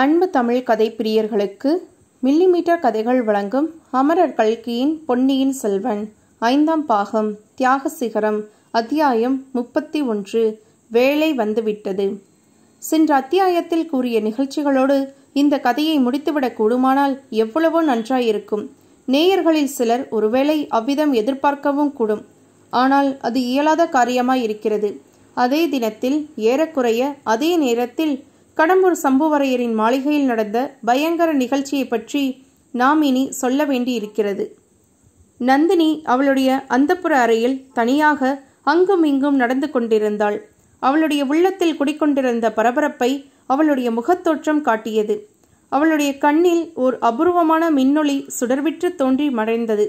அன்பு தமிழ் கதை பிரியர்களுக்கு மில்லிமீட்டர் கதைகள் வழங்கும் அமரர் கல்கியின் பொன்னியின் செல்வன் ஐந்தாம் பாகம் தியாக சிகரம் அத்தியாயம் முப்பத்தி ஒன்று வேலை வந்துவிட்டது சென்ற அத்தியாயத்தில் கூறிய நிகழ்ச்சிகளோடு இந்த கதையை முடித்துவிடக் கூடுமானால் எவ்வளவோ நன்றாயிருக்கும் நேயர்களில் சிலர் ஒருவேளை அவ்விதம் எதிர்பார்க்கவும் கூடும் ஆனால் அது இயலாத காரியமாயிருக்கிறது இருக்கிறது அதே தினத்தில் ஏறக்குறைய அதே நேரத்தில் கடம்பூர் சம்புவரையரின் மாளிகையில் நடந்த பயங்கர நிகழ்ச்சியை பற்றி நாம் இனி சொல்ல வேண்டியிருக்கிறது நந்தினி அவளுடைய அந்தப்புற அறையில் தனியாக அங்கும் இங்கும் நடந்து கொண்டிருந்தாள் அவளுடைய உள்ளத்தில் குடிக்கொண்டிருந்த பரபரப்பை அவளுடைய முகத்தோற்றம் காட்டியது அவளுடைய கண்ணில் ஓர் அபூர்வமான மின்னொளி சுடர்விற்று தோன்றி மறைந்தது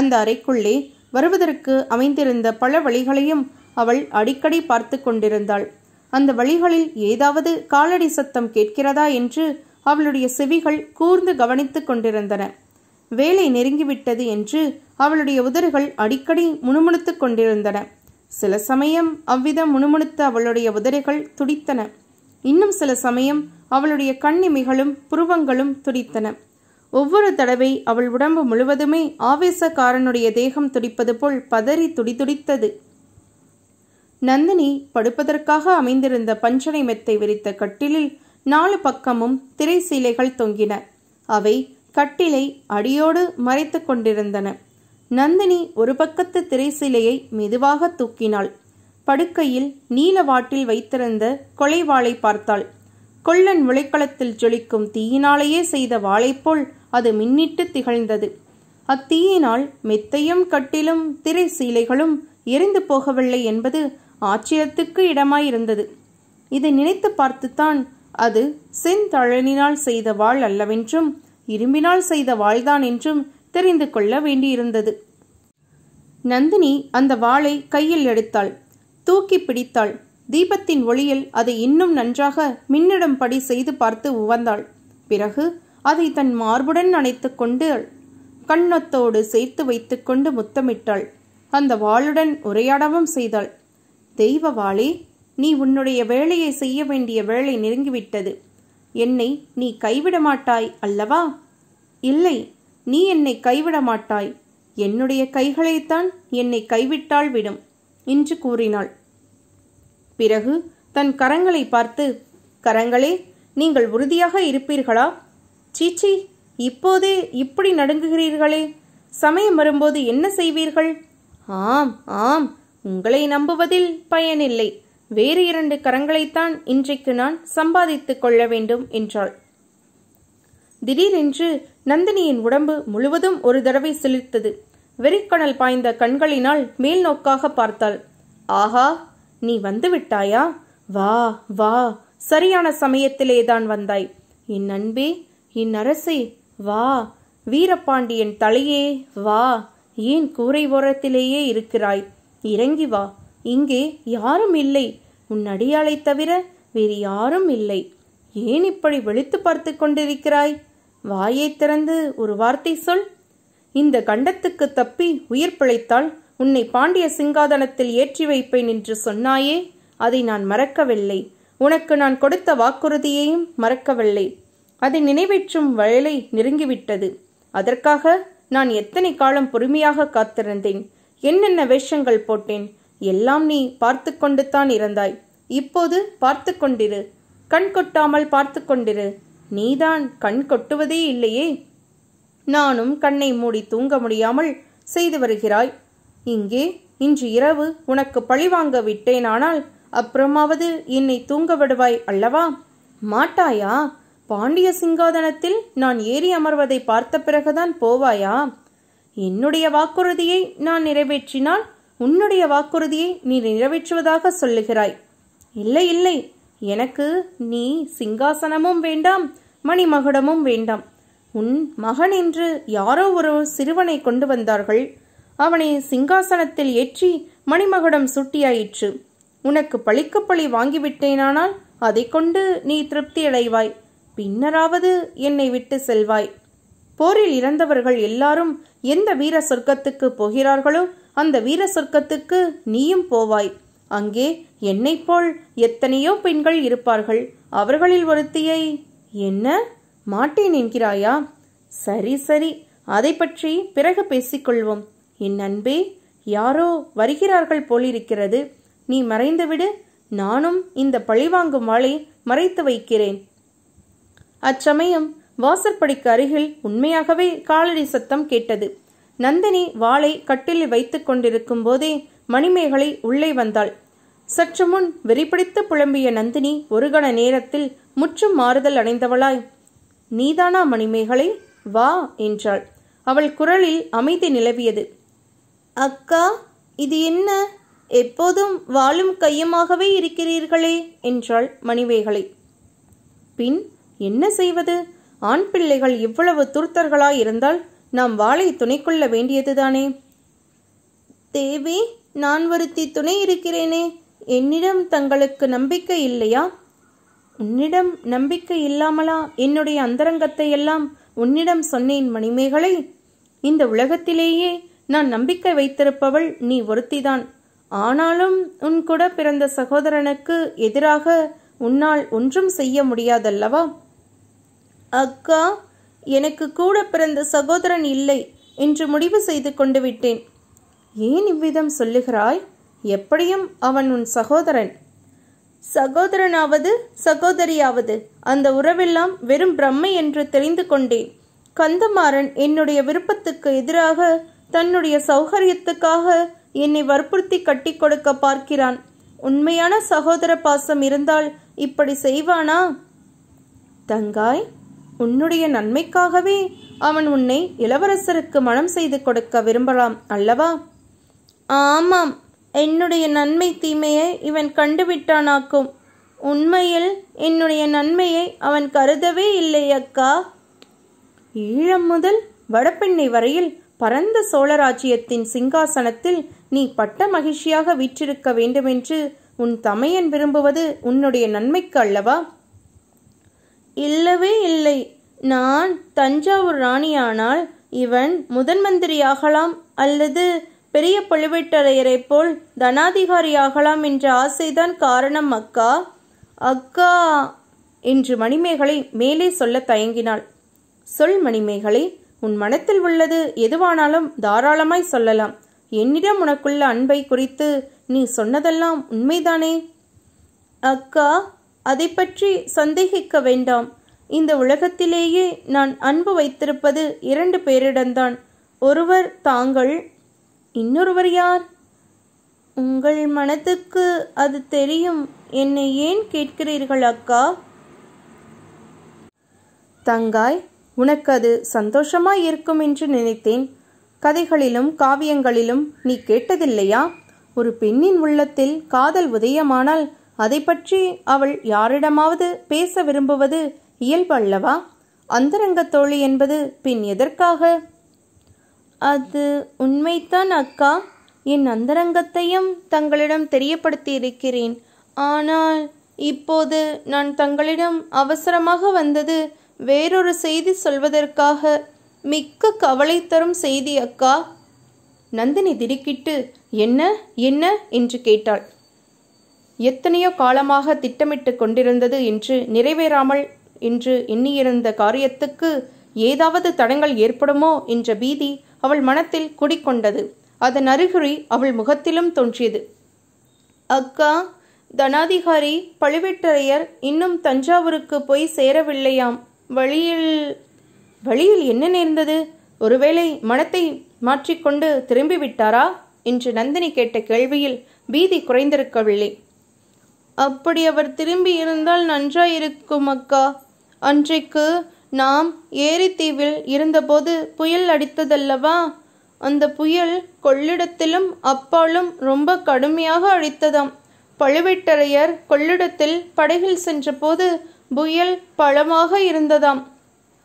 அந்த அறைக்குள்ளே வருவதற்கு அமைந்திருந்த பல வழிகளையும் அவள் அடிக்கடி பார்த்து கொண்டிருந்தாள் அந்த வழிகளில் ஏதாவது காலடி சத்தம் கேட்கிறதா என்று அவளுடைய செவிகள் கூர்ந்து கவனித்துக் கொண்டிருந்தன வேலை நெருங்கிவிட்டது என்று அவளுடைய உதடுகள் அடிக்கடி முணுமுணுத்துக் கொண்டிருந்தன சில சமயம் அவ்விதம் முணுமுணுத்த அவளுடைய உதறுகள் துடித்தன இன்னும் சில சமயம் அவளுடைய கண்ணிமைகளும் புருவங்களும் துடித்தன ஒவ்வொரு தடவை அவள் உடம்பு முழுவதுமே ஆவேசக்காரனுடைய தேகம் துடிப்பது போல் பதறி துடிதுடித்தது நந்தினி படுப்பதற்காக அமைந்திருந்த பஞ்சனை மெத்தை விரித்த கட்டிலில் நாலு பக்கமும் திரை சீலைகள் தொங்கின அவை கட்டிலை அடியோடு மறைத்து கொண்டிருந்தன நந்தினி ஒரு பக்கத்து திரை சீலையை மெதுவாக தூக்கினாள் படுக்கையில் நீல வாட்டில் வைத்திருந்த கொலை வாளை பார்த்தாள் கொள்ளன் விளைக்களத்தில் ஜொலிக்கும் தீயினாலேயே செய்த வாளை போல் அது மின்னிட்டு திகழ்ந்தது அத்தீயினால் மெத்தையும் கட்டிலும் திரை சீலைகளும் எரிந்து போகவில்லை என்பது ஆச்சரியத்துக்கு இடமாயிருந்தது இதை நினைத்து பார்த்துத்தான் அது செந்தழனினால் செய்த வாழ் அல்லவென்றும் இரும்பினால் செய்த வாழ்தான் என்றும் தெரிந்து கொள்ள வேண்டியிருந்தது நந்தினி அந்த வாளை கையில் எடுத்தாள் தூக்கி பிடித்தாள் தீபத்தின் ஒளியில் அதை இன்னும் நன்றாக மின்னிடும்படி செய்து பார்த்து உவந்தாள் பிறகு அதை தன் மார்புடன் அணைத்து கொண்டு கண்ணத்தோடு சேர்த்து வைத்துக்கொண்டு முத்தமிட்டாள் அந்த வாளுடன் உரையாடவும் செய்தாள் தெய்வவாளே நீ உன்னுடைய வேலையை செய்ய வேண்டிய வேலை நெருங்கிவிட்டது என்னை நீ கைவிட மாட்டாய் அல்லவா இல்லை நீ என்னை கைவிட மாட்டாய் என்னுடைய கைகளைத்தான் என்னை கைவிட்டால் விடும் என்று கூறினாள் பிறகு தன் கரங்களை பார்த்து கரங்களே நீங்கள் உறுதியாக இருப்பீர்களா சீச்சி இப்போதே இப்படி நடுங்குகிறீர்களே சமயம் வரும்போது என்ன செய்வீர்கள் ஆம் ஆம் உங்களை நம்புவதில் பயனில்லை வேறு இரண்டு கரங்களைத்தான் இன்றைக்கு நான் சம்பாதித்துக் கொள்ள வேண்டும் என்றாள் திடீரென்று நந்தினியின் உடம்பு முழுவதும் ஒரு தடவை சிலிர்த்தது வெறிக்கணல் பாய்ந்த கண்களினால் மேல் நோக்காக பார்த்தாள் ஆஹா நீ வந்து விட்டாயா வா வா சரியான சமயத்திலேதான் வந்தாய் என் அன்பே என் அரசே வா வீரபாண்டியன் தலையே வா ஏன் கூரை ஓரத்திலேயே இருக்கிறாய் இறங்கி வா இங்கே யாரும் இல்லை உன் அடியாளை தவிர வேறு யாரும் இல்லை ஏன் இப்படி வெளுத்து பார்த்து கொண்டிருக்கிறாய் வாயை திறந்து ஒரு வார்த்தை சொல் இந்த கண்டத்துக்கு தப்பி உயிர் பிழைத்தால் உன்னை பாண்டிய சிங்காதனத்தில் ஏற்றி வைப்பேன் என்று சொன்னாயே அதை நான் மறக்கவில்லை உனக்கு நான் கொடுத்த வாக்குறுதியையும் மறக்கவில்லை அதை நினைவேற்றும் வயலை நெருங்கிவிட்டது அதற்காக நான் எத்தனை காலம் பொறுமையாக காத்திருந்தேன் என்னென்ன வேஷங்கள் போட்டேன் எல்லாம் நீ பார்த்து கொண்டுத்தான் இருந்தாய் இப்போது பார்த்து கொண்டிரு கண் கொட்டாமல் பார்த்து கொண்டிரு நீதான் கண் கொட்டுவதே இல்லையே நானும் கண்ணை மூடி தூங்க முடியாமல் செய்து வருகிறாய் இங்கே இன்று இரவு உனக்கு பழிவாங்க விட்டேனானால் அப்புறமாவது என்னை தூங்க விடுவாய் அல்லவா மாட்டாயா பாண்டிய சிங்காதனத்தில் நான் ஏறி அமர்வதை பார்த்த பிறகுதான் போவாயா என்னுடைய வாக்குறுதியை நான் நிறைவேற்றினால் உன்னுடைய வாக்குறுதியை நீ நிறைவேற்றுவதாக சொல்லுகிறாய் இல்லை இல்லை எனக்கு நீ சிங்காசனமும் வேண்டாம் மணிமகுடமும் வேண்டாம் உன் மகன் என்று யாரோ ஒரு சிறுவனை கொண்டு வந்தார்கள் அவனை சிங்காசனத்தில் ஏற்றி மணிமகுடம் சுட்டியாயிற்று உனக்கு பழிக்கு பழி வாங்கிவிட்டேனானால் அதை கொண்டு நீ திருப்தியடைவாய் பின்னராவது என்னை விட்டு செல்வாய் போரில் இறந்தவர்கள் எல்லாரும் எந்த வீர சொர்க்கத்துக்கு போகிறார்களோ அந்த வீர சொர்க்கத்துக்கு நீயும் போவாய் அங்கே என்னை போல் எத்தனையோ பெண்கள் இருப்பார்கள் அவர்களில் ஒருத்தியை என்ன மாட்டேன் என்கிறாயா சரி சரி அதை பற்றி பிறகு பேசிக்கொள்வோம் என் அன்பே யாரோ வருகிறார்கள் போலிருக்கிறது நீ மறைந்துவிடு நானும் இந்த பழிவாங்கும் வாளை மறைத்து வைக்கிறேன் அச்சமயம் வாசற்படிக்கு அருகில் உண்மையாகவே காலடி சத்தம் கேட்டது நந்தினி வாளை கட்டிலில் வைத்துக் கொண்டிருக்கும் போதே மணிமேகலை உள்ளே வந்தாள் சற்று முன் வெறிப்பிடித்து புலம்பிய நந்தினி ஒரு கண நேரத்தில் முற்றும் மாறுதல் அடைந்தவளாய் நீதானா மணிமேகலை வா என்றாள் அவள் குரலில் அமைதி நிலவியது அக்கா இது என்ன எப்போதும் வாழும் கையுமாகவே இருக்கிறீர்களே என்றாள் மணிமேகலை பின் என்ன செய்வது ஆண் பிள்ளைகள் இவ்வளவு துருத்தர்களாயிருந்தால் நாம் வாளை துணை கொள்ள வேண்டியதுதானே தேவி நான் ஒருத்தி துணை இருக்கிறேனே என்னிடம் தங்களுக்கு நம்பிக்கை இல்லையா உன்னிடம் நம்பிக்கை இல்லாமலா என்னுடைய அந்தரங்கத்தை எல்லாம் உன்னிடம் சொன்னேன் மணிமேகலை இந்த உலகத்திலேயே நான் நம்பிக்கை வைத்திருப்பவள் நீ ஒருத்திதான் ஆனாலும் உன் கூட பிறந்த சகோதரனுக்கு எதிராக உன்னால் ஒன்றும் செய்ய முடியாதல்லவா அக்கா எனக்கு கூட பிறந்த சகோதரன் இல்லை என்று முடிவு செய்து கொண்டு விட்டேன் ஏன் இவ்விதம் சொல்லுகிறாய் எப்படியும் அவன் உன் சகோதரன் சகோதரனாவது சகோதரியாவது அந்த உறவெல்லாம் வெறும் பிரம்மை என்று தெரிந்து கொண்டேன் கந்தமாறன் என்னுடைய விருப்பத்துக்கு எதிராக தன்னுடைய சௌகரியத்துக்காக என்னை வற்புறுத்தி கட்டி கொடுக்க பார்க்கிறான் உண்மையான சகோதர பாசம் இருந்தால் இப்படி செய்வானா தங்காய் உன்னுடைய நன்மைக்காகவே அவன் உன்னை இளவரசருக்கு மனம் செய்து கொடுக்க விரும்பலாம் அல்லவா ஆமாம் என்னுடைய நன்மை தீமையை இவன் கண்டுவிட்டானாக்கும் உண்மையில் என்னுடைய நன்மையை அவன் கருதவே இல்லை அக்கா ஈழம் முதல் வடபெண்ணை வரையில் பரந்த சோழராஜ்யத்தின் சிங்காசனத்தில் நீ பட்ட மகிழ்ச்சியாக வீற்றிருக்க வேண்டுமென்று உன் தமையன் விரும்புவது உன்னுடைய நன்மைக்கு அல்லவா இல்லவே இல்லை நான் தஞ்சாவூர் ராணியானால் இவன் முதன் மந்திரியாகலாம் அல்லது பெரிய பழுவேட்டரையரை போல் தனாதிகாரியாகலாம் என்ற ஆசைதான் காரணம் அக்கா அக்கா என்று மணிமேகலை மேலே சொல்ல தயங்கினாள் சொல் மணிமேகலை உன் மனத்தில் உள்ளது எதுவானாலும் தாராளமாய் சொல்லலாம் என்னிடம் உனக்குள்ள அன்பை குறித்து நீ சொன்னதெல்லாம் உண்மைதானே அக்கா அதை பற்றி சந்தேகிக்க வேண்டாம் இந்த உலகத்திலேயே நான் அன்பு வைத்திருப்பது இரண்டு பேரிடம்தான் ஒருவர் தாங்கள் இன்னொருவர் யார் உங்கள் மனத்துக்கு அது தெரியும் என்னை ஏன் கேட்கிறீர்கள் அக்கா தங்காய் உனக்கு அது சந்தோஷமாய் இருக்கும் என்று நினைத்தேன் கதைகளிலும் காவியங்களிலும் நீ கேட்டதில்லையா ஒரு பெண்ணின் உள்ளத்தில் காதல் உதயமானால் அதை பற்றி அவள் யாரிடமாவது பேச விரும்புவது இயல்பு அல்லவா அந்தரங்க தோழி என்பது பின் எதற்காக அது உண்மைத்தான் அக்கா என் அந்தரங்கத்தையும் தங்களிடம் தெரியப்படுத்தி இருக்கிறேன் ஆனால் இப்போது நான் தங்களிடம் அவசரமாக வந்தது வேறொரு செய்தி சொல்வதற்காக மிக்க கவலை தரும் செய்தி அக்கா நந்தினி திடுக்கிட்டு என்ன என்ன என்று கேட்டாள் எத்தனையோ காலமாக திட்டமிட்டு கொண்டிருந்தது என்று நிறைவேறாமல் இன்று எண்ணியிருந்த காரியத்துக்கு ஏதாவது தடங்கள் ஏற்படுமோ என்ற பீதி அவள் மனத்தில் குடிக்கொண்டது அதன் அறிகுறி அவள் முகத்திலும் தோன்றியது அக்கா தனாதிகாரி பழுவேட்டரையர் இன்னும் தஞ்சாவூருக்கு போய் சேரவில்லையாம் வழியில் வழியில் என்ன நேர்ந்தது ஒருவேளை மனத்தை மாற்றிக்கொண்டு திரும்பிவிட்டாரா என்று நந்தினி கேட்ட கேள்வியில் பீதி குறைந்திருக்கவில்லை அப்படி அவர் திரும்பி இருந்தால் நன்றாயிருக்கும் அக்கா அன்றைக்கு நாம் ஏரித்தீவில் இருந்தபோது புயல் அடித்ததல்லவா அந்த புயல் கொள்ளிடத்திலும் அப்பாலும் ரொம்ப கடுமையாக அழித்ததாம் பழுவேட்டரையர் கொள்ளிடத்தில் படகில் சென்றபோது புயல் பழமாக இருந்ததாம்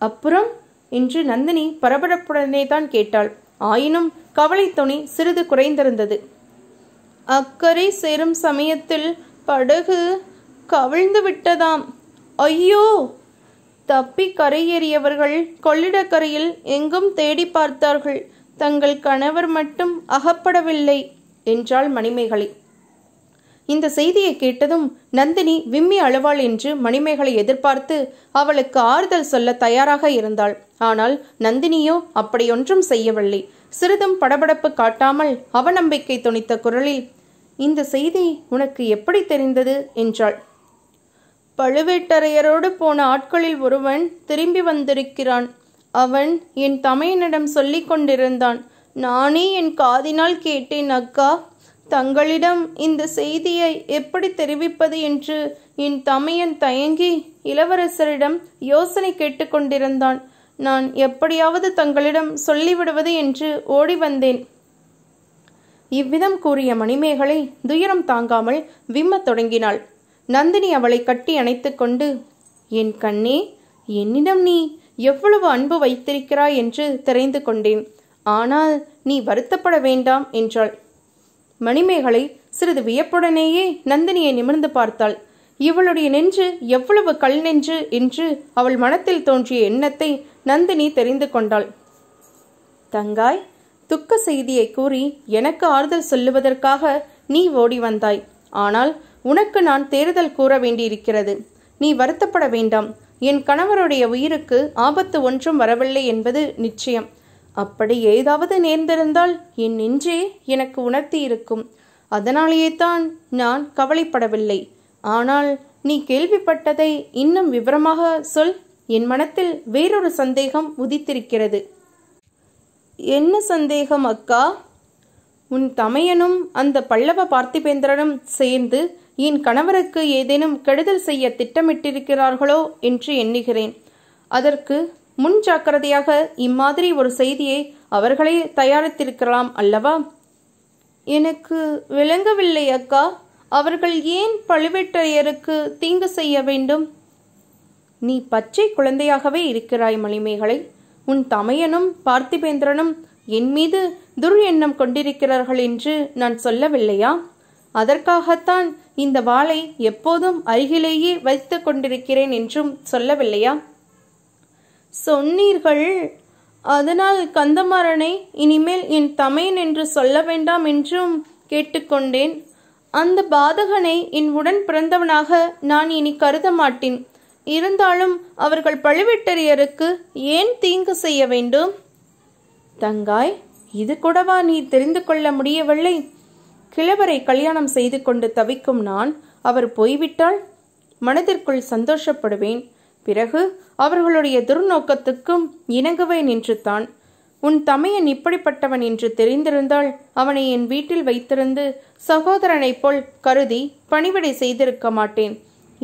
அப்புறம் என்று நந்தினி பரபரப்புடனே தான் கேட்டாள் ஆயினும் கவலை துணி சிறிது குறைந்திருந்தது அக்கறை சேரும் சமயத்தில் படகு கவிழ்ந்து விட்டதாம் ஐயோ தப்பி கரையேறியவர்கள் கொள்ளிடக்கரையில் எங்கும் தேடி பார்த்தார்கள் தங்கள் கணவர் மட்டும் அகப்படவில்லை என்றாள் மணிமேகலை இந்த செய்தியை கேட்டதும் நந்தினி விம்மி அழுவாள் என்று மணிமேகலை எதிர்பார்த்து அவளுக்கு ஆறுதல் சொல்ல தயாராக இருந்தாள் ஆனால் நந்தினியோ அப்படியொன்றும் செய்யவில்லை சிறிதும் படபடப்பு காட்டாமல் அவநம்பிக்கை துணித்த குரலில் இந்த செய்தி உனக்கு எப்படி தெரிந்தது என்றாள் பழுவேட்டரையரோடு போன ஆட்களில் ஒருவன் திரும்பி வந்திருக்கிறான் அவன் என் தமையனிடம் சொல்லி கொண்டிருந்தான் நானே என் காதினால் கேட்டேன் அக்கா தங்களிடம் இந்த செய்தியை எப்படி தெரிவிப்பது என்று என் தமையன் தயங்கி இளவரசரிடம் யோசனை கேட்டுக்கொண்டிருந்தான் நான் எப்படியாவது தங்களிடம் சொல்லிவிடுவது என்று ஓடி வந்தேன் இவ்விதம் கூறிய மணிமேகலை துயரம் தாங்காமல் விம்மத் தொடங்கினாள் நந்தினி அவளை கட்டி அணைத்து கொண்டு என் கண்ணே என்னிடம் நீ எவ்வளவு அன்பு வைத்திருக்கிறாய் என்று தெரிந்து கொண்டேன் ஆனால் நீ வருத்தப்பட வேண்டாம் என்றாள் மணிமேகலை சிறிது வியப்புடனேயே நந்தினியை நிமிர்ந்து பார்த்தாள் இவளுடைய நெஞ்சு எவ்வளவு கல் நெஞ்சு என்று அவள் மனத்தில் தோன்றிய எண்ணத்தை நந்தினி தெரிந்து கொண்டாள் தங்காய் துக்க செய்தியை கூறி எனக்கு ஆறுதல் சொல்லுவதற்காக நீ ஓடி வந்தாய் ஆனால் உனக்கு நான் தேர்தல் கூற வேண்டியிருக்கிறது நீ வருத்தப்பட வேண்டாம் என் கணவருடைய உயிருக்கு ஆபத்து ஒன்றும் வரவில்லை என்பது நிச்சயம் அப்படி ஏதாவது நேர்ந்திருந்தால் என் நெஞ்சே எனக்கு உணர்த்தி இருக்கும் அதனாலேயே தான் நான் கவலைப்படவில்லை ஆனால் நீ கேள்விப்பட்டதை இன்னும் விவரமாக சொல் என் மனத்தில் வேறொரு சந்தேகம் உதித்திருக்கிறது என்ன சந்தேகம் அக்கா உன் தமையனும் அந்த பல்லவ பார்த்திபேந்திரனும் சேர்ந்து என் கணவருக்கு ஏதேனும் கெடுதல் செய்ய திட்டமிட்டிருக்கிறார்களோ என்று எண்ணுகிறேன் அதற்கு முன் ஜாக்கிரதையாக இம்மாதிரி ஒரு செய்தியை அவர்களே தயாரித்திருக்கலாம் அல்லவா எனக்கு விளங்கவில்லை அக்கா அவர்கள் ஏன் பழுவேட்டரையருக்கு தீங்கு செய்ய வேண்டும் நீ பச்சை குழந்தையாகவே இருக்கிறாய் மணிமேகலை உன் தமையனும் பார்த்திபேந்திரனும் என் மீது துர் எண்ணம் கொண்டிருக்கிறார்கள் என்று நான் சொல்லவில்லையா அதற்காகத்தான் இந்த வாளை எப்போதும் அருகிலேயே வைத்து கொண்டிருக்கிறேன் என்றும் சொல்லவில்லையா சொன்னீர்கள் அதனால் கந்தமாறனை இனிமேல் என் தமையன் என்று சொல்ல வேண்டாம் என்றும் கேட்டுக்கொண்டேன் அந்த பாதகனை என் உடன் பிறந்தவனாக நான் இனி கருத மாட்டேன் இருந்தாலும் அவர்கள் பழுவேட்டரையருக்கு ஏன் தீங்கு செய்ய வேண்டும் தங்காய் இது கூடவா நீ தெரிந்து கொள்ள முடியவில்லை கிழவரை கல்யாணம் செய்து கொண்டு தவிக்கும் நான் அவர் போய்விட்டால் மனதிற்குள் சந்தோஷப்படுவேன் பிறகு அவர்களுடைய துர்நோக்கத்துக்கும் இணங்குவேன் என்று தான் உன் தமையன் இப்படிப்பட்டவன் என்று தெரிந்திருந்தால் அவனை என் வீட்டில் வைத்திருந்து சகோதரனைப் போல் கருதி பணிவிடை செய்திருக்க மாட்டேன்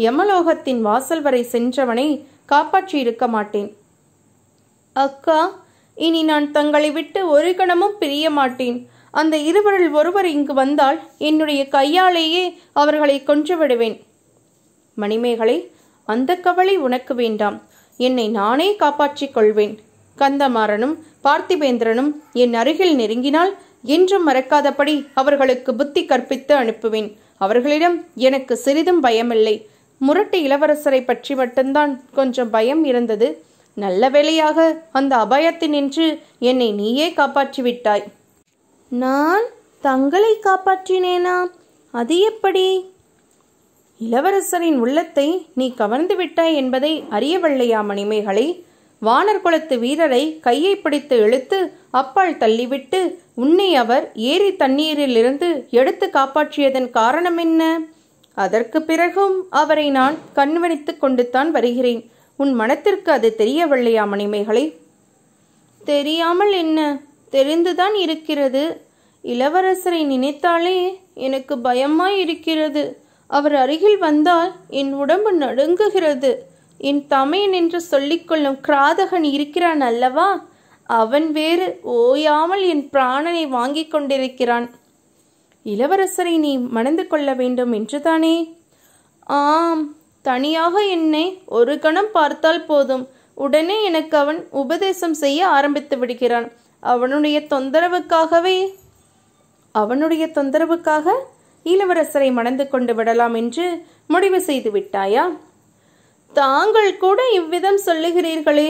யமலோகத்தின் வாசல் வரை சென்றவனை காப்பாற்றியிருக்க மாட்டேன் அக்கா இனி நான் தங்களை விட்டு ஒரு கணமும் பிரிய மாட்டேன் அந்த இருவரில் ஒருவர் இங்கு வந்தால் என்னுடைய கையாலேயே அவர்களை கொன்று விடுவேன் மணிமேகலை அந்த கவலை உனக்கு வேண்டாம் என்னை நானே காப்பாற்றிக் கொள்வேன் கந்தமாறனும் பார்த்திபேந்திரனும் என் அருகில் நெருங்கினால் என்றும் மறக்காதபடி அவர்களுக்கு புத்தி கற்பித்து அனுப்புவேன் அவர்களிடம் எனக்கு சிறிதும் பயமில்லை முரட்டு இளவரசரை பற்றி மட்டும்தான் கொஞ்சம் பயம் இருந்தது நல்ல வேளையாக அந்த நின்று என்னை நீயே காப்பாற்றிவிட்டாய் நான் தங்களை காப்பாற்றினேனா அது எப்படி இளவரசரின் உள்ளத்தை நீ கவர்ந்து விட்டாய் என்பதை அறியவில்லையா வானர் வானர்குலத்து வீரரை கையை பிடித்து இழுத்து அப்பால் தள்ளிவிட்டு உன்னை அவர் ஏரி தண்ணீரிலிருந்து எடுத்து காப்பாற்றியதன் காரணம் என்ன அதற்கு பிறகும் அவரை நான் கண்வணித்து கொண்டுத்தான் வருகிறேன் உன் மனத்திற்கு அது தெரியவில்லையா மணிமைகளை தெரியாமல் என்ன தெரிந்துதான் இருக்கிறது இளவரசரை நினைத்தாலே எனக்கு பயமாய் இருக்கிறது அவர் அருகில் வந்தால் என் உடம்பு நடுங்குகிறது என் தமையன் என்று சொல்லிக்கொள்ளும் கிராதகன் இருக்கிறான் அல்லவா அவன் வேறு ஓயாமல் என் பிராணனை வாங்கிக் கொண்டிருக்கிறான் இளவரசரை நீ மணந்து கொள்ள வேண்டும் என்றுதானே ஆம் தனியாக என்னை ஒரு கணம் பார்த்தால் போதும் உடனே எனக்கு அவன் உபதேசம் செய்ய ஆரம்பித்து விடுகிறான் அவனுடைய தொந்தரவுக்காகவே அவனுடைய தொந்தரவுக்காக இளவரசரை மணந்து கொண்டு விடலாம் என்று முடிவு செய்து விட்டாயா தாங்கள் கூட இவ்விதம் சொல்லுகிறீர்களே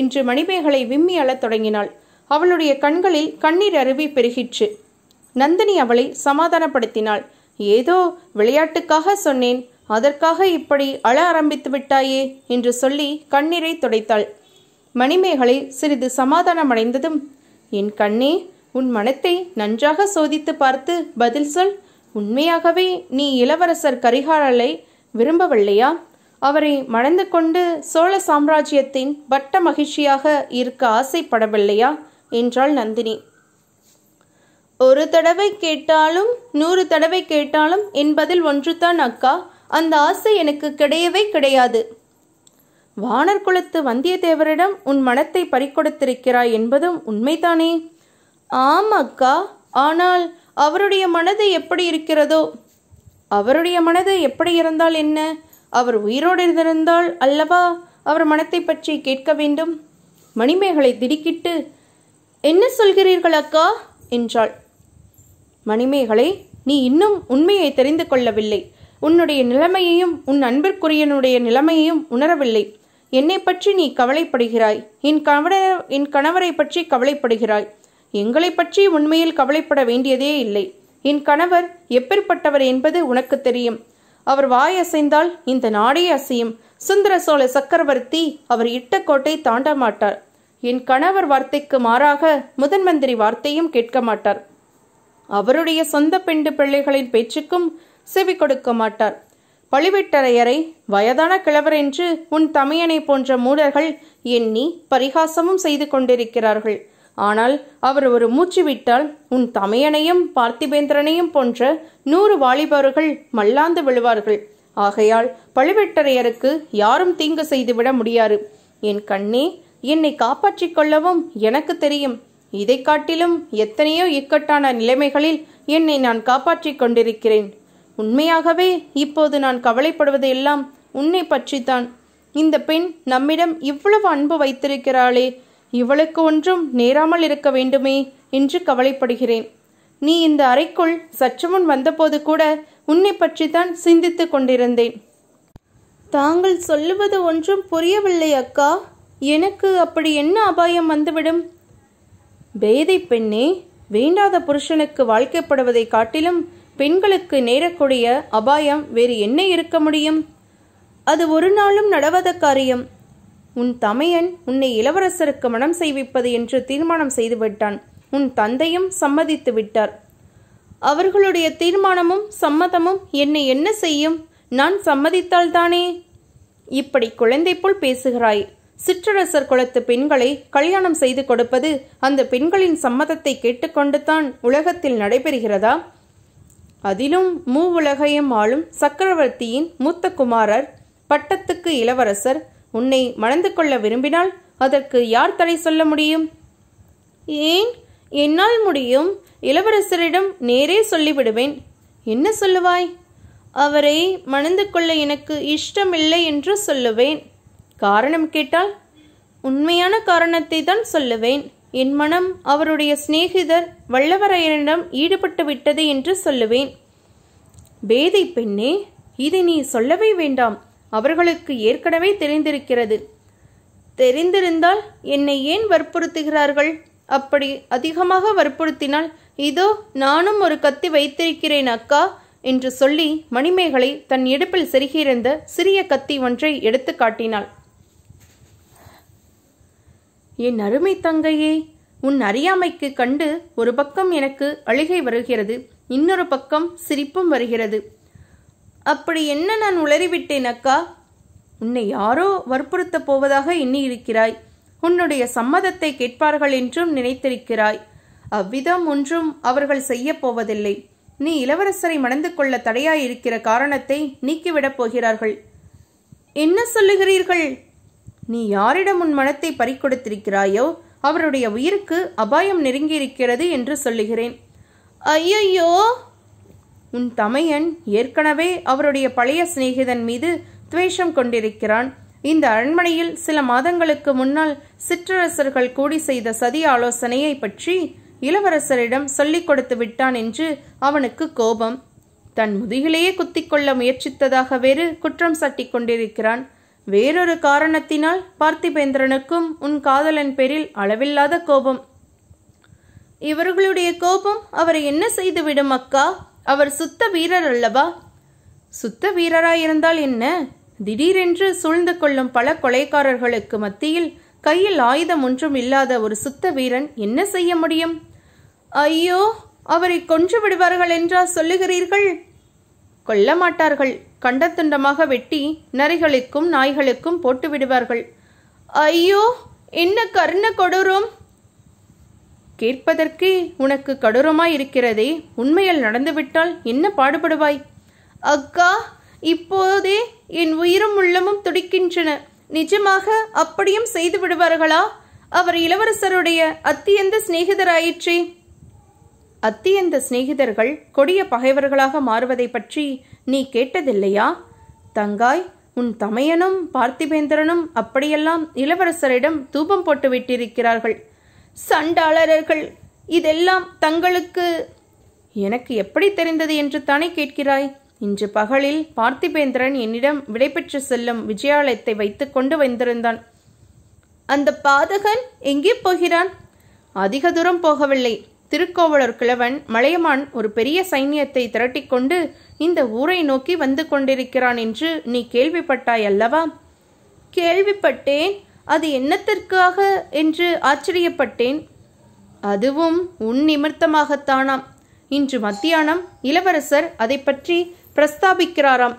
என்று மணிமேகலை விம்மி அழத் தொடங்கினாள் அவளுடைய கண்களில் கண்ணீர் அருவி பெருகிற்று நந்தினி அவளை சமாதானப்படுத்தினாள் ஏதோ விளையாட்டுக்காக சொன்னேன் அதற்காக இப்படி அழ ஆரம்பித்து விட்டாயே என்று சொல்லி கண்ணீரை துடைத்தாள் மணிமேகலை சிறிது சமாதானமடைந்ததும் என் கண்ணே உன் மனத்தை நன்றாக சோதித்து பார்த்து பதில் சொல் உண்மையாகவே நீ இளவரசர் கரிகாலரை விரும்பவில்லையா அவரை மணந்து கொண்டு சோழ சாம்ராஜ்யத்தின் வட்ட மகிழ்ச்சியாக இருக்க ஆசைப்படவில்லையா என்றாள் நந்தினி ஒரு தடவை கேட்டாலும் நூறு தடவை கேட்டாலும் என்பதில் ஒன்றுதான் அக்கா அந்த ஆசை எனக்கு கிடையவே கிடையாது வானர் குலத்து வந்தியத்தேவரிடம் உன் மனத்தை பறிக்கொடுத்திருக்கிறாய் என்பதும் உண்மைதானே ஆம் அக்கா ஆனால் அவருடைய மனது எப்படி இருக்கிறதோ அவருடைய மனது எப்படி இருந்தால் என்ன அவர் உயிரோடு இருந்திருந்தால் அல்லவா அவர் மனத்தை பற்றி கேட்க வேண்டும் மணிமேகலை திடுக்கிட்டு என்ன சொல்கிறீர்கள் அக்கா என்றாள் மணிமேகலை நீ இன்னும் உண்மையை தெரிந்து கொள்ளவில்லை உன்னுடைய நிலைமையையும் உன் அன்பிற்குரியனுடைய நிலைமையையும் உணரவில்லை என்னை பற்றி நீ கவலைப்படுகிறாய் என் கவல என் கணவரை பற்றி கவலைப்படுகிறாய் எங்களை பற்றி உண்மையில் கவலைப்பட வேண்டியதே இல்லை என் கணவர் எப்பேற்பட்டவர் என்பது உனக்கு தெரியும் அவர் வாய் அசைந்தால் இந்த நாடே அசையும் சுந்தர சோழ சக்கரவர்த்தி அவர் இட்ட கோட்டை தாண்ட மாட்டார் என் கணவர் வார்த்தைக்கு மாறாக முதன்மந்திரி வார்த்தையும் கேட்க மாட்டார் அவருடைய சொந்த பெண்டு பிள்ளைகளின் பேச்சுக்கும் செவி கொடுக்க மாட்டார் பழுவேட்டரையரை வயதான கிழவர் என்று உன் தமையனை போன்ற மூடர்கள் எண்ணி பரிகாசமும் செய்து கொண்டிருக்கிறார்கள் ஆனால் அவர் ஒரு மூச்சு விட்டால் உன் தமையனையும் பார்த்திபேந்திரனையும் போன்ற நூறு வாலிபர்கள் மல்லாந்து விழுவார்கள் ஆகையால் பழுவேட்டரையருக்கு யாரும் தீங்கு செய்துவிட முடியாது என் கண்ணே என்னை காப்பாற்றிக் கொள்ளவும் எனக்கு தெரியும் இதை காட்டிலும் எத்தனையோ இக்கட்டான நிலைமைகளில் என்னை நான் காப்பாற்றிக் கொண்டிருக்கிறேன் உண்மையாகவே இப்போது நான் கவலைப்படுவது எல்லாம் உன்னை பற்றித்தான் இந்த பெண் நம்மிடம் இவ்வளவு அன்பு வைத்திருக்கிறாளே இவளுக்கு ஒன்றும் நேராமல் இருக்க வேண்டுமே என்று கவலைப்படுகிறேன் நீ இந்த அறைக்குள் சற்று முன் வந்தபோது கூட உன்னை பற்றித்தான் சிந்தித்து கொண்டிருந்தேன் தாங்கள் சொல்லுவது ஒன்றும் புரியவில்லை அக்கா எனக்கு அப்படி என்ன அபாயம் வந்துவிடும் பேதை பெண்ணே வேண்டாத புருஷனுக்கு வாழ்க்கைப்படுவதை காட்டிலும் பெண்களுக்கு நேரக்கூடிய அபாயம் வேறு என்ன இருக்க முடியும் அது ஒரு நாளும் நடவத காரியம் உன் தமையன் உன்னை இளவரசருக்கு மனம் செய்விப்பது என்று தீர்மானம் செய்துவிட்டான் உன் தந்தையும் சம்மதித்து விட்டார் அவர்களுடைய தீர்மானமும் சம்மதமும் என்னை என்ன செய்யும் நான் சம்மதித்தால்தானே இப்படி குழந்தை போல் பேசுகிறாய் சிற்றரசர் குலத்து பெண்களை கல்யாணம் செய்து கொடுப்பது அந்த பெண்களின் சம்மதத்தை கேட்டுக்கொண்டுதான் உலகத்தில் நடைபெறுகிறதா அதிலும் மூ உலகையும் ஆளும் சக்கரவர்த்தியின் மூத்த குமாரர் பட்டத்துக்கு இளவரசர் உன்னை மணந்து கொள்ள விரும்பினால் அதற்கு யார் தடை சொல்ல முடியும் ஏன் என்னால் முடியும் இளவரசரிடம் நேரே சொல்லிவிடுவேன் என்ன சொல்லுவாய் அவரை மணந்து கொள்ள எனக்கு இஷ்டமில்லை என்று சொல்லுவேன் காரணம் கேட்டால் உண்மையான காரணத்தை தான் சொல்லுவேன் என் மனம் அவருடைய சிநேகிதர் வல்லவரையனிடம் ஈடுபட்டு விட்டது என்று சொல்லுவேன் பேதை பெண்ணே இதை நீ சொல்லவே வேண்டாம் அவர்களுக்கு ஏற்கனவே தெரிந்திருக்கிறது தெரிந்திருந்தால் என்னை ஏன் வற்புறுத்துகிறார்கள் அப்படி அதிகமாக வற்புறுத்தினால் இதோ நானும் ஒரு கத்தி வைத்திருக்கிறேன் அக்கா என்று சொல்லி மணிமேகலை தன் இடுப்பில் செருகியிருந்த சிறிய கத்தி ஒன்றை எடுத்து காட்டினாள் என் அருமை தங்கையே உன் அறியாமைக்கு கண்டு ஒரு பக்கம் எனக்கு அழுகை வருகிறது இன்னொரு பக்கம் சிரிப்பும் வருகிறது அப்படி என்ன நான் உளறிவிட்டேன் அக்கா உன்னை யாரோ வற்புறுத்தப் போவதாக எண்ணியிருக்கிறாய் உன்னுடைய சம்மதத்தை கேட்பார்கள் என்றும் நினைத்திருக்கிறாய் அவ்விதம் ஒன்றும் அவர்கள் செய்யப் போவதில்லை நீ இளவரசரை மணந்து கொள்ள தடையாயிருக்கிற காரணத்தை நீக்கிவிடப் போகிறார்கள் என்ன சொல்லுகிறீர்கள் நீ யாரிடம் உன் மனத்தை பறிக்கொடுத்திருக்கிறாயோ அவருடைய உயிருக்கு அபாயம் நெருங்கியிருக்கிறது என்று சொல்லுகிறேன் ஐயையோ உன் தமையன் ஏற்கனவே அவருடைய பழைய சிநேகிதன் மீது துவேஷம் கொண்டிருக்கிறான் இந்த அரண்மனையில் சில மாதங்களுக்கு முன்னால் சிற்றரசர்கள் கூடி செய்த சதி ஆலோசனையை பற்றி இளவரசரிடம் சொல்லிக் கொடுத்து விட்டான் என்று அவனுக்கு கோபம் தன் முதுகிலேயே குத்திக்கொள்ள முயற்சித்ததாக வேறு குற்றம் சாட்டி கொண்டிருக்கிறான் வேறொரு காரணத்தினால் பார்த்திபேந்திரனுக்கும் உன் காதலன் பேரில் அளவில்லாத கோபம் இவர்களுடைய கோபம் அவரை என்ன செய்துவிடும் அக்கா அவர் சுத்த வீரர் அல்லவா சுத்த வீரராயிருந்தால் என்ன திடீரென்று சூழ்ந்து கொள்ளும் பல கொலைக்காரர்களுக்கு மத்தியில் கையில் ஆயுதம் ஒன்றும் இல்லாத ஒரு சுத்த வீரன் என்ன செய்ய முடியும் ஐயோ அவரை கொன்று விடுவார்கள் என்றா சொல்லுகிறீர்கள் கொல்ல மாட்டார்கள் கண்டத்துண்டமாக வெட்டி நரிகளுக்கும் நாய்களுக்கும் போட்டு விடுவார்கள் ஐயோ என்ன கருண கொடூரம் கேட்பதற்கு உனக்கு கொடூரமாய் இருக்கிறதே உண்மையில் நடந்துவிட்டால் என்ன பாடுபடுவாய் அக்கா இப்போதே என் உயிரும் உள்ளமும் துடிக்கின்றன நிஜமாக அப்படியும் செய்து விடுவார்களா அவர் இளவரசருடைய அத்தியந்த சிநேகிதராயிற்றே அத்தியந்த சிநேகிதர்கள் கொடிய பகைவர்களாக மாறுவதை பற்றி நீ கேட்டதில்லையா தங்காய் உன் தமையனும் பார்த்திபேந்திரனும் அப்படியெல்லாம் இளவரசரிடம் தூபம் போட்டு விட்டிருக்கிறார்கள் சண்டாளரர்கள் இதெல்லாம் தங்களுக்கு எனக்கு எப்படி தெரிந்தது என்று தானே கேட்கிறாய் இன்று பகலில் பார்த்திபேந்திரன் என்னிடம் விடைபெற்று செல்லும் விஜயாலயத்தை வைத்துக் கொண்டு வந்திருந்தான் அந்த பாதகன் எங்கே போகிறான் அதிக தூரம் போகவில்லை திருக்கோவலூர் கிழவன் மலையமான் ஒரு பெரிய சைன்யத்தை திரட்டிக்கொண்டு இந்த ஊரை நோக்கி வந்து கொண்டிருக்கிறான் என்று நீ கேள்விப்பட்டாய் அல்லவா கேள்விப்பட்டேன் அது என்னத்திற்காக என்று ஆச்சரியப்பட்டேன் அதுவும் உன் நிமித்தமாகத்தானாம் இன்று மத்தியானம் இளவரசர் அதை பற்றி பிரஸ்தாபிக்கிறாராம்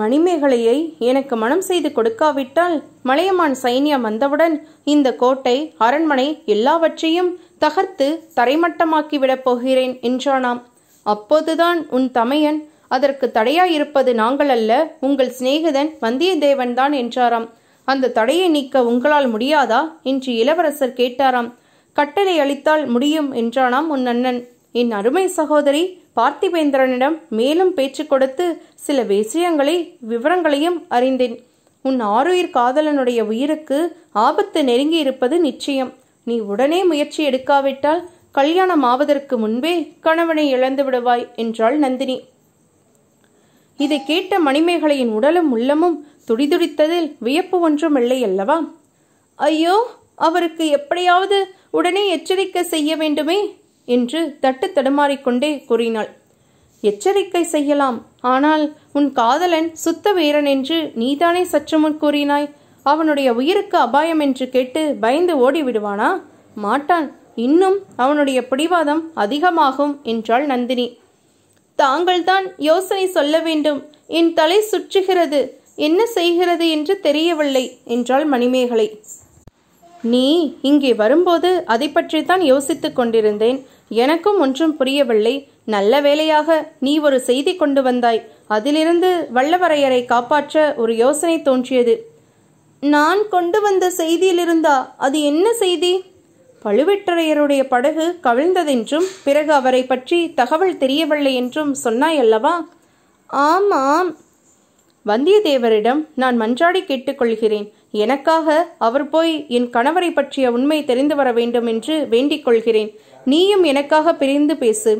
மணிமேகலையை எனக்கு மனம் செய்து கொடுக்காவிட்டால் மலையமான் சைன்யம் வந்தவுடன் இந்த கோட்டை அரண்மனை எல்லாவற்றையும் தகர்த்து தரைமட்டமாக்கிவிடப் போகிறேன் என்றானாம் அப்போதுதான் உன் தமையன் அதற்கு தடையாயிருப்பது நாங்கள் அல்ல உங்கள் சிநேகிதன் வந்தியத்தேவன்தான் என்றாராம் அந்த தடையை நீக்க உங்களால் முடியாதா என்று இளவரசர் கேட்டாராம் கட்டளை அளித்தால் முடியும் என்றானாம் உன் அண்ணன் என் அருமை சகோதரி பார்த்திபேந்திரனிடம் மேலும் பேச்சு கொடுத்து சில விஷயங்களை விவரங்களையும் அறிந்தேன் உன் ஆறுயிர் காதலனுடைய உயிருக்கு ஆபத்து நெருங்கி இருப்பது நிச்சயம் நீ உடனே முயற்சி எடுக்காவிட்டால் கல்யாணம் ஆவதற்கு முன்பே கணவனை இழந்து விடுவாய் என்றாள் நந்தினி இதை கேட்ட மணிமேகலையின் உடலும் உள்ளமும் துடிதுடித்ததில் வியப்பு ஒன்றும் இல்லை அல்லவா ஐயோ அவருக்கு எப்படியாவது உடனே எச்சரிக்கை செய்ய வேண்டுமே என்று தட்டு தடுமாறிக்கொண்டே கூறினாள் எச்சரிக்கை செய்யலாம் ஆனால் உன் காதலன் சுத்த வீரன் என்று நீதானே சற்றுமுன் கூறினாய் அவனுடைய உயிருக்கு அபாயம் என்று கேட்டு பயந்து ஓடிவிடுவானா மாட்டான் இன்னும் அவனுடைய பிடிவாதம் அதிகமாகும் என்றாள் நந்தினி தாங்கள்தான் யோசனை சொல்ல வேண்டும் என் தலை சுற்றுகிறது என்ன செய்கிறது என்று தெரியவில்லை என்றாள் மணிமேகலை நீ இங்கே வரும்போது அதை பற்றித்தான் யோசித்துக் கொண்டிருந்தேன் எனக்கும் ஒன்றும் புரியவில்லை நல்ல வேலையாக நீ ஒரு செய்தி கொண்டு வந்தாய் அதிலிருந்து வல்லவரையரை காப்பாற்ற ஒரு யோசனை தோன்றியது நான் கொண்டு வந்த செய்தியிலிருந்தா அது என்ன செய்தி பழுவேட்டரையருடைய படகு கவிழ்ந்ததென்றும் பிறகு அவரை பற்றி தகவல் தெரியவில்லை என்றும் சொன்னாய் அல்லவா ஆமாம் வந்தியத்தேவரிடம் நான் மன்றாடி கேட்டுக்கொள்கிறேன் எனக்காக அவர் போய் என் கணவரை பற்றிய உண்மை தெரிந்து வர வேண்டும் என்று வேண்டிக் கொள்கிறேன் நீயும் எனக்காக பிரிந்து பேசு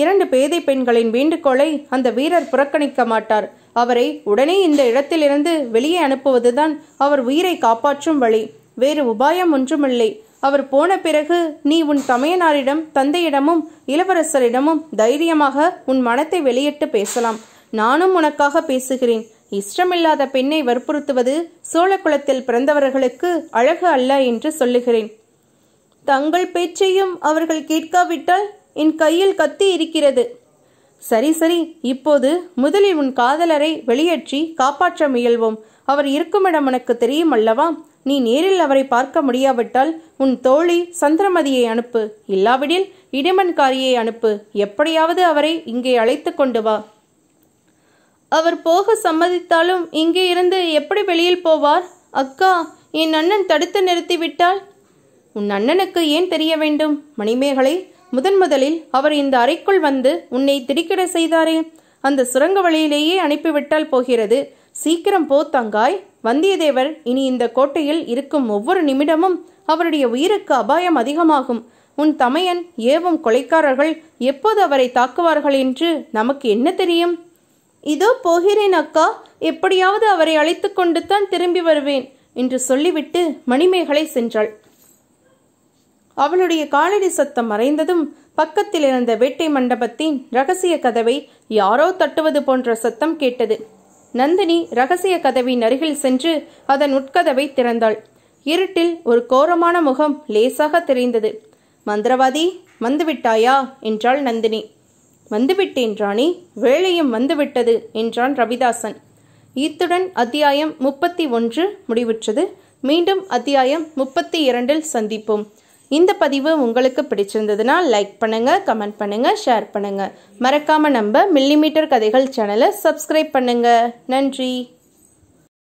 இரண்டு பேதை பெண்களின் வேண்டுகோளை அந்த வீரர் புறக்கணிக்க மாட்டார் அவரை உடனே இந்த இடத்திலிருந்து வெளியே அனுப்புவதுதான் அவர் உயிரை காப்பாற்றும் வழி வேறு உபாயம் ஒன்றுமில்லை அவர் போன பிறகு நீ உன் தமையனாரிடம் தந்தையிடமும் இளவரசரிடமும் தைரியமாக உன் மனத்தை வெளியிட்டு பேசலாம் நானும் உனக்காக பேசுகிறேன் இஷ்டமில்லாத பெண்ணை வற்புறுத்துவது சோழகுலத்தில் பிறந்தவர்களுக்கு அழகு அல்ல என்று சொல்லுகிறேன் தங்கள் பேச்சையும் அவர்கள் கேட்காவிட்டால் என் கையில் கத்தி இருக்கிறது சரி சரி இப்போது முதலில் உன் காதலரை வெளியேற்றி காப்பாற்ற முயல்வோம் அவர் இருக்குமிடம் உனக்கு தெரியும் அல்லவா நீ நேரில் அவரை பார்க்க முடியாவிட்டால் உன் தோழி சந்திரமதியை அனுப்பு இல்லாவிடில் இடிமன்காரியை அனுப்பு எப்படியாவது அவரை இங்கே அழைத்து கொண்டு வா அவர் போக சம்மதித்தாலும் இங்கே இருந்து எப்படி வெளியில் போவார் அக்கா என் அண்ணன் தடுத்து நிறுத்திவிட்டால் உன் அண்ணனுக்கு ஏன் தெரிய வேண்டும் மணிமேகலை முதன் முதலில் அவர் இந்த அறைக்குள் வந்து உன்னை திடுக்கிட செய்தாரே அந்த சுரங்க வழியிலேயே அனுப்பிவிட்டால் போகிறது சீக்கிரம் போ தங்காய் வந்தியத்தேவர் இனி இந்த கோட்டையில் இருக்கும் ஒவ்வொரு நிமிடமும் அவருடைய உயிருக்கு அபாயம் அதிகமாகும் உன் தமையன் ஏவும் கொலைக்காரர்கள் எப்போது அவரை தாக்குவார்கள் என்று நமக்கு என்ன தெரியும் இதோ போகிறேன் அக்கா எப்படியாவது அவரை அழைத்து கொண்டு தான் திரும்பி வருவேன் என்று சொல்லிவிட்டு மணிமேகலை சென்றாள் அவளுடைய காலடி சத்தம் மறைந்ததும் பக்கத்தில் இருந்த வேட்டை மண்டபத்தின் ரகசிய கதவை யாரோ தட்டுவது போன்ற சத்தம் கேட்டது நந்தினி ரகசிய கதவின் அருகில் சென்று அதன் உட்கதவை திறந்தாள் இருட்டில் ஒரு கோரமான முகம் லேசாக தெரிந்தது மந்திரவாதி வந்துவிட்டாயா என்றாள் நந்தினி வந்துவிட்டேன் ராணி வேலையும் வந்துவிட்டது என்றான் ரவிதாசன் இத்துடன் அத்தியாயம் முப்பத்தி ஒன்று முடிவுற்றது மீண்டும் அத்தியாயம் முப்பத்தி இரண்டில் சந்திப்போம் இந்த பதிவு உங்களுக்கு பிடிச்சிருந்ததுன்னா லைக் பண்ணுங்கள் கமெண்ட் பண்ணுங்கள் ஷேர் பண்ணுங்கள் மறக்காமல் நம்ம மில்லிமீட்டர் கதைகள் சேனலை சப்ஸ்கிரைப் பண்ணுங்கள் நன்றி